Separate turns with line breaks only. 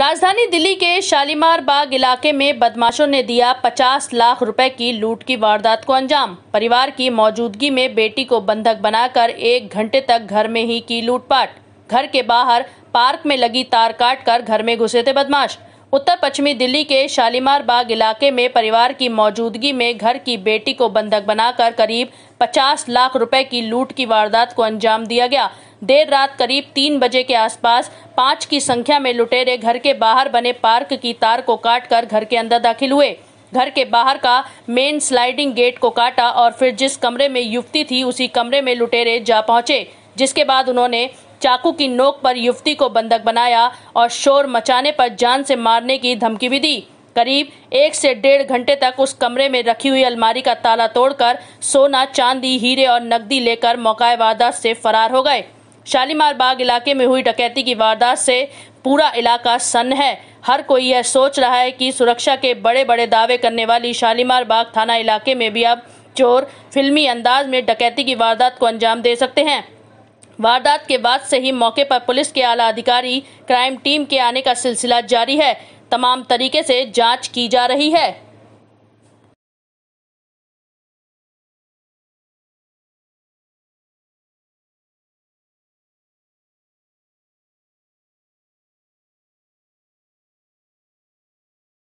राजधानी दिल्ली के शालीमार बाग इलाके में बदमाशों ने दिया 50 लाख रुपए की लूट की वारदात को अंजाम परिवार की मौजूदगी में बेटी को बंधक बनाकर एक घंटे तक घर में ही की लूटपाट घर के बाहर पार्क में लगी तार काट कर घर में घुसे थे बदमाश उत्तर पश्चिमी दिल्ली के शालीमार बाग इलाके में परिवार की मौजूदगी में घर की बेटी को बंधक बनाकर करीब 50 लाख रुपए की लूट की वारदात को अंजाम दिया गया देर रात करीब तीन बजे के आसपास पांच की संख्या में लुटेरे घर के बाहर बने पार्क की तार को काटकर घर के अंदर दाखिल हुए घर के बाहर का मेन स्लाइडिंग गेट को काटा और फिर जिस कमरे में युवती थी उसी कमरे में लुटेरे जा पहुंचे जिसके बाद उन्होंने चाकू की नोक पर युवती को बंधक बनाया और शोर मचाने पर जान से मारने की धमकी भी दी करीब एक से डेढ़ घंटे तक उस कमरे में रखी हुई अलमारी का ताला तोड़कर सोना चांदी हीरे और नकदी लेकर मौका वारदात से फरार हो गए शालीमार बाग इलाके में हुई डकैती की वारदात से पूरा इलाका सन्न है हर कोई यह सोच रहा है कि सुरक्षा के बड़े बड़े दावे करने वाली शालीमार बाग थाना इलाके में भी अब चोर फिल्मी अंदाज में डकैती की वारदात को अंजाम दे सकते हैं वारदात के बाद से ही मौके पर पुलिस के आला अधिकारी क्राइम टीम के आने का सिलसिला जारी है तमाम तरीके से जांच की जा रही है